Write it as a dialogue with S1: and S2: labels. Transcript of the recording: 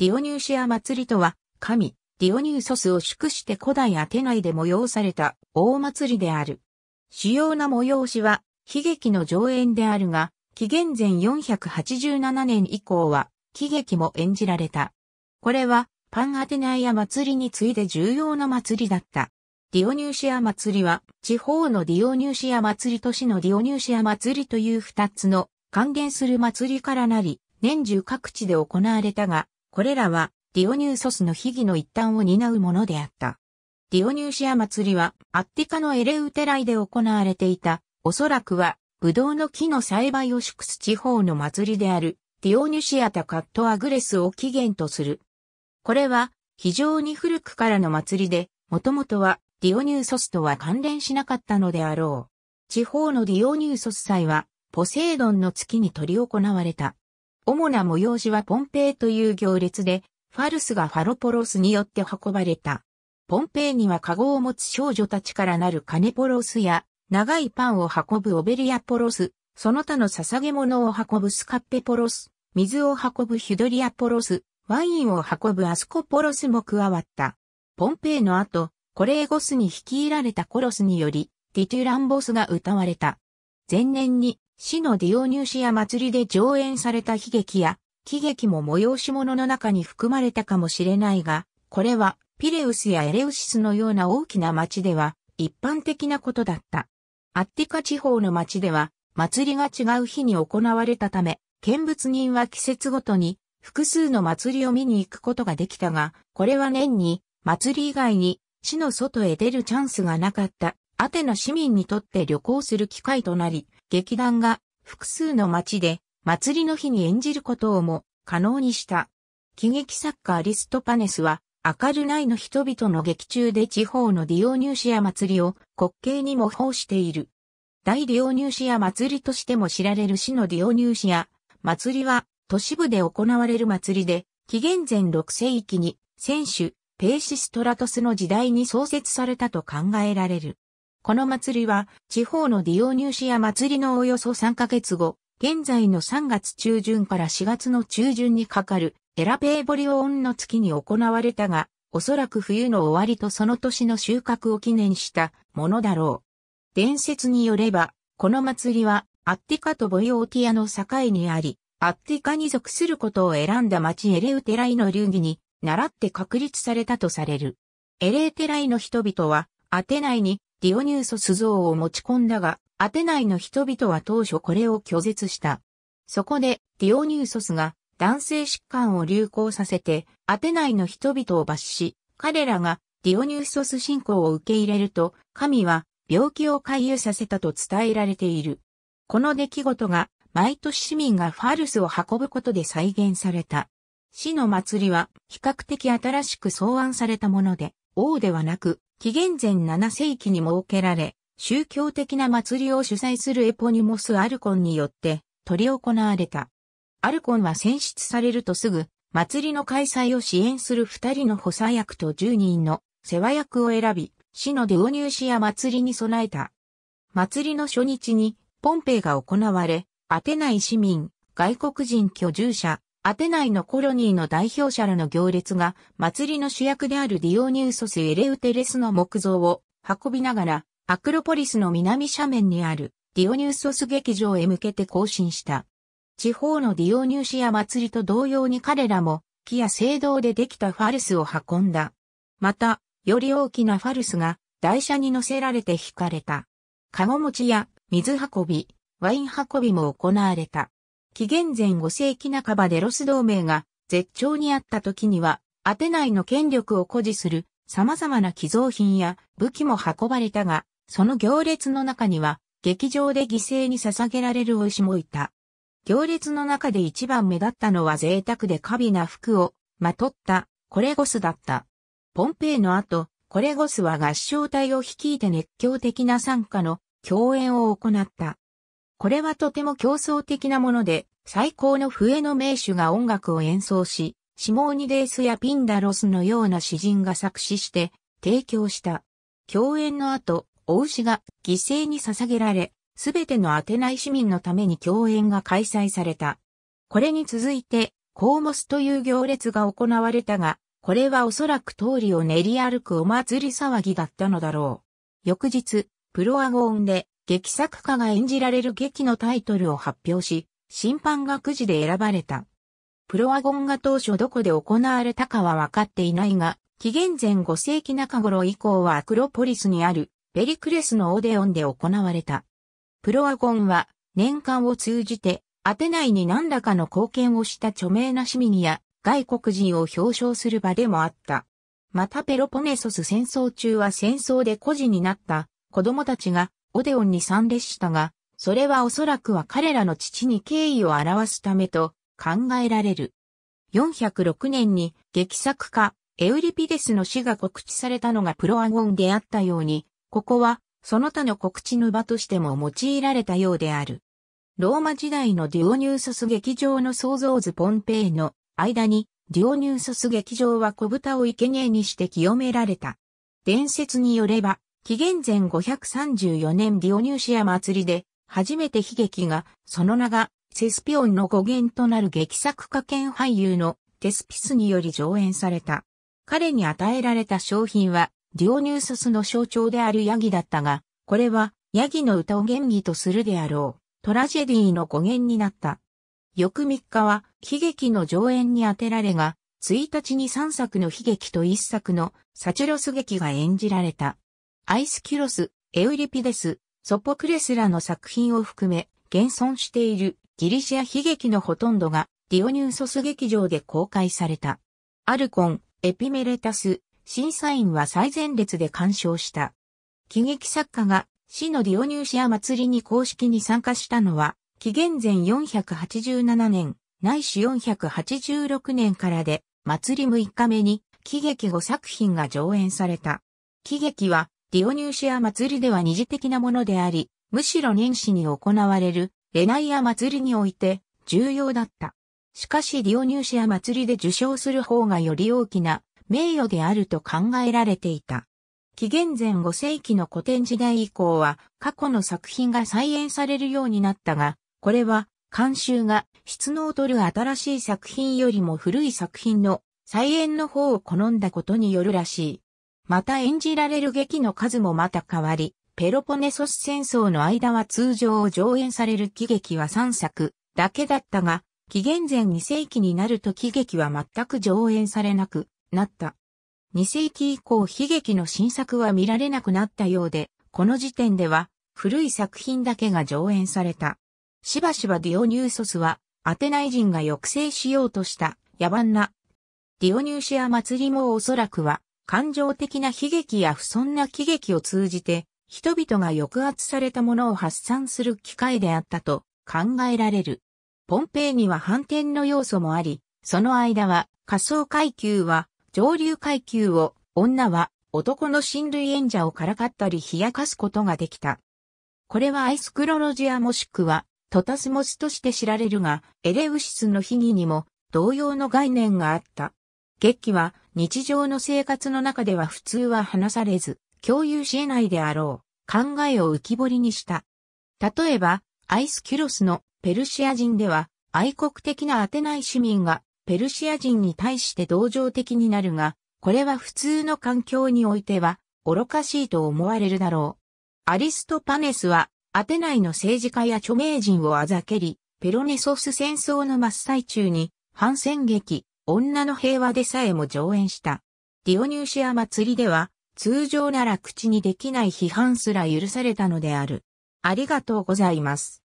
S1: ディオニューシア祭りとは、神、ディオニューソスを祝して古代アテナイで催された大祭りである。主要な催しは、悲劇の上演であるが、紀元前487年以降は、喜劇も演じられた。これは、パンアテナイア祭りに次いで重要な祭りだった。ディオニューシア祭りは、地方のディオニューシア祭り都市のディオニューシア祭りという二つの還元する祭りからなり、年中各地で行われたが、これらはディオニューソスの秘儀の一端を担うものであった。ディオニューシア祭りはアッティカのエレウテライで行われていた、おそらくはブドウの木の栽培を祝す地方の祭りであるディオニュシアタカットアグレスを起源とする。これは非常に古くからの祭りで、もともとはディオニューソスとは関連しなかったのであろう。地方のディオニューソス祭は、ポセイドンの月に取り行われた。主な催しはポンペイという行列で、ファルスがファロポロスによって運ばれた。ポンペイには籠を持つ少女たちからなるカネポロスや、長いパンを運ぶオベリアポロス、その他の捧げ物を運ぶスカッペポロス、水を運ぶヒュドリアポロス、ワインを運ぶアスコポロスも加わった。ポンペイの後、コレーゴスに率いられたコロスにより、ティトゥランボスが歌われた。前年に市のディオニューシア祭りで上演された悲劇や、喜劇も催し物の中に含まれたかもしれないが、これはピレウスやエレウシスのような大きな町では一般的なことだった。アッティカ地方の町では祭りが違う日に行われたため、見物人は季節ごとに複数の祭りを見に行くことができたが、これは年に祭り以外に市の外へ出るチャンスがなかったアテナ市民にとって旅行する機会となり、劇団が複数の街で祭りの日に演じることをも可能にした。喜劇作家アリストパネスは、明るないの人々の劇中で地方のディオニューシア祭りを滑稽に模倣している。大ディオニューシア祭りとしても知られる市のディオニューシア祭りは都市部で行われる祭りで、紀元前6世紀に選手、ペーシストラトスの時代に創設されたと考えられる。この祭りは、地方のディオニューシア祭りのおよそ3ヶ月後、現在の3月中旬から4月の中旬にかかる、エラペーボリオンの月に行われたが、おそらく冬の終わりとその年の収穫を記念したものだろう。伝説によれば、この祭りは、アッティカとボイオーティアの境にあり、アッティカに属することを選んだ町エレウテライの流儀に、習って確立されたとされる。エレウテライの人々は、アテナイにディオニューソス像を持ち込んだが、アテナイの人々は当初これを拒絶した。そこで、ディオニューソスが男性疾患を流行させて、アテナイの人々を罰し、彼らがディオニューソス信仰を受け入れると、神は病気を回遊させたと伝えられている。この出来事が、毎年市民がファルスを運ぶことで再現された。死の祭りは比較的新しく草案されたもので、王ではなく、紀元前7世紀に設けられ、宗教的な祭りを主催するエポニモス・アルコンによって取り行われた。アルコンは選出されるとすぐ、祭りの開催を支援する二人の補佐役と十人の世話役を選び、市のデュオニュ祭りに備えた。祭りの初日に、ポンペイが行われ、アテナイ市民、外国人居住者、アテナイのコロニーの代表者らの行列が、祭りの主役であるディオニウソス・エレウテレスの木像を運びながら、アクロポリスの南斜面にあるディオニウソス劇場へ向けて行進した。地方のディオニューシア祭りと同様に彼らも、木や聖堂でできたファルスを運んだ。また、より大きなファルスが台車に乗せられて引かれた。カゴ持ちや水運び、ワイン運びも行われた。紀元前5世紀半ばでロス同盟が絶頂にあった時には、アテナイの権力を誇示する様々な寄贈品や武器も運ばれたが、その行列の中には、劇場で犠牲に捧げられるお牛もいた。行列の中で一番目立ったのは贅沢で華美な服をまとったコレゴスだった。ポンペイの後、コレゴスは合唱隊を率いて熱狂的な参加の共演を行った。これはとても競争的なもので、最高の笛の名手が音楽を演奏し、シモーニデースやピンダロスのような詩人が作詞して提供した。共演の後、お牛が犠牲に捧げられ、すべてのアテナイ市民のために共演が開催された。これに続いて、コーモスという行列が行われたが、これはおそらく通りを練り歩くお祭り騒ぎだったのだろう。翌日、プロアゴンで劇作家が演じられる劇のタイトルを発表し、審判がくじで選ばれた。プロワゴンが当初どこで行われたかは分かっていないが、紀元前5世紀中頃以降はアクロポリスにあるペリクレスのオデオンで行われた。プロワゴンは年間を通じてアテナイに何らかの貢献をした著名な市民や外国人を表彰する場でもあった。またペロポネソス戦争中は戦争で孤児になった子供たちがオデオンに参列したが、それはおそらくは彼らの父に敬意を表すためと考えられる。406年に劇作家エウリピデスの死が告知されたのがプロアゴンであったように、ここはその他の告知の場としても用いられたようである。ローマ時代のデュオニューソス劇場の創造図ポンペイの間にデュオニューソス劇場は小豚を生贄にして清められた。伝説によれば、紀元前534年ディオニューシア祭りで、初めて悲劇が、その名が、セスピオンの語源となる劇作家兼俳優のテスピスにより上演された。彼に与えられた商品は、ディオニューソスの象徴であるヤギだったが、これは、ヤギの歌を原義とするであろう、トラジェディの語源になった。翌3日は、悲劇の上演に当てられが、1日に3作の悲劇と1作のサチュロス劇が演じられた。アイスキュロス、エウリピデス、ソポクレスらの作品を含め、現存しているギリシア悲劇のほとんどがディオニューソス劇場で公開された。アルコン、エピメレタス、審査員は最前列で鑑賞した。喜劇作家が市のディオニューシア祭りに公式に参加したのは、紀元前487年、ないし486年からで、祭り6日目に、喜劇5作品が上演された。喜劇は、ディオニューシア祭りでは二次的なものであり、むしろ年始に行われるレナイア祭りにおいて重要だった。しかしディオニューシア祭りで受賞する方がより大きな名誉であると考えられていた。紀元前5世紀の古典時代以降は過去の作品が再演されるようになったが、これは監修が質の劣る新しい作品よりも古い作品の再演の方を好んだことによるらしい。また演じられる劇の数もまた変わり、ペロポネソス戦争の間は通常上演される喜劇は3作だけだったが、紀元前2世紀になると喜劇は全く上演されなくなった。2世紀以降悲劇の新作は見られなくなったようで、この時点では古い作品だけが上演された。しばしばディオニューソスはアテナイ人が抑制しようとした野蛮なディオニューシア祭りもおそらくは感情的な悲劇や不損な喜劇を通じて、人々が抑圧されたものを発散する機会であったと考えられる。ポンペイには反転の要素もあり、その間は仮想階級は上流階級を、女は男の親類演者をからかったり冷やかすことができた。これはアイスクロロジアもしくはトタスモスとして知られるが、エレウシスの秘技にも同様の概念があった。月期は日常の生活の中では普通は話されず、共有し得ないであろう考えを浮き彫りにした。例えば、アイスキュロスのペルシア人では愛国的なアテナイ市民がペルシア人に対して同情的になるが、これは普通の環境においては愚かしいと思われるだろう。アリストパネスはアテナイの政治家や著名人をあざけり、ペロネソス戦争の真っ最中に反戦劇、女の平和でさえも上演した。ディオニューシア祭りでは、通常なら口にできない批判すら許されたのである。ありがとうございます。